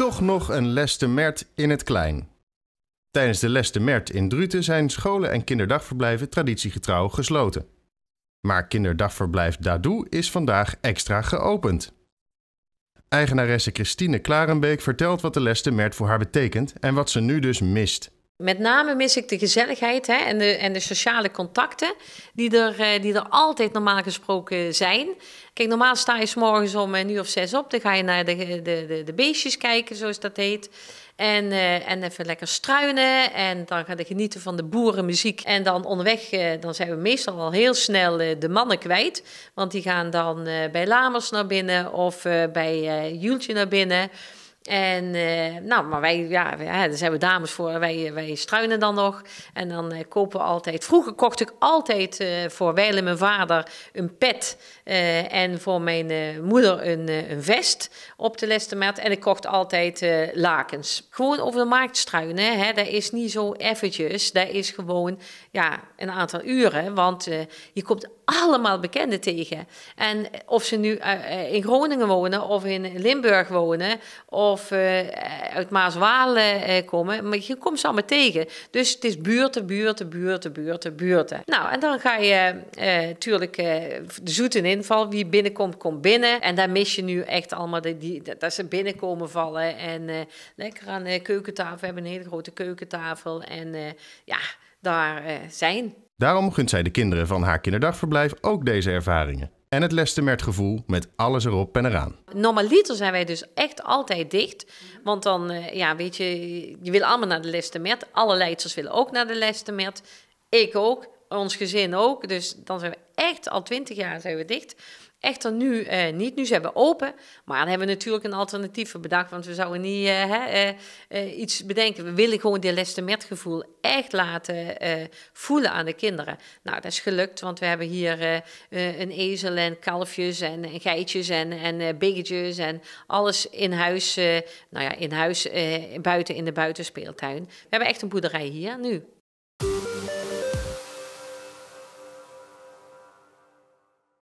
Toch nog een les de Mert in het klein. Tijdens de les de Mert in Druten zijn scholen en kinderdagverblijven traditiegetrouw gesloten. Maar kinderdagverblijf Dadoe is vandaag extra geopend. Eigenaresse Christine Klarenbeek vertelt wat de les de Mert voor haar betekent en wat ze nu dus mist met name mis ik de gezelligheid hè, en, de, en de sociale contacten die er, eh, die er altijd normaal gesproken zijn. Kijk, normaal sta je s morgens om een uur of zes op. Dan ga je naar de, de, de, de beestjes kijken, zoals dat heet. En, eh, en even lekker struinen. En dan gaan we genieten van de boerenmuziek. En dan onderweg eh, dan zijn we meestal al heel snel de mannen kwijt. Want die gaan dan bij Lamers naar binnen of bij Jultje naar binnen. En eh, nou, maar wij, ja, ja, daar zijn we dames voor. Wij, eh, wij struinen dan nog. En dan eh, kopen we altijd. Vroeger kocht ik altijd voor Weil en mijn vader een pet. en voor mijn moeder een, een, vest op de lestermaat. En ik kocht altijd lakens. Gewoon over de markt struinen. Hè, dat is niet zo eventjes. Dat is gewoon ja, een aantal uren. Want je komt allemaal bekenden tegen. En of ze nu in Groningen wonen of in Limburg wonen. Of of eh, uit Maaswalen eh, komen. Maar je komt ze allemaal tegen. Dus het is buurten, buurten, buurten, buurten, buurten. Nou, en dan ga je natuurlijk eh, de zoete inval. Wie binnenkomt, komt binnen. En daar mis je nu echt allemaal die, dat ze binnenkomen vallen. En lekker aan de keukentafel. We hebben een hele grote keukentafel. En ja, daar zijn. Daarom gunt zij de kinderen van haar kinderdagverblijf ook deze ervaringen en het Lestermert-gevoel met alles erop en eraan. Normaliter zijn wij dus echt altijd dicht. Want dan, eh, ja, weet je, je wil allemaal naar de Lestemert. Alle leidsters willen ook naar de Lestemert. Ik ook ons gezin ook. Dus dan zijn we echt al twintig jaar zijn we dicht. Echter nu eh, niet. Nu zijn we open. Maar dan hebben we natuurlijk een alternatief bedacht. Want we zouden niet eh, eh, eh, iets bedenken. We willen gewoon dit lestemertgevoel echt laten eh, voelen aan de kinderen. Nou, dat is gelukt. Want we hebben hier een ezel en kalfjes en, geitjes en, en biggetjes. En alles in huis. nou ja, in huis, buiten in de buitenspeeltuin. We hebben echt een boerderij hier nu.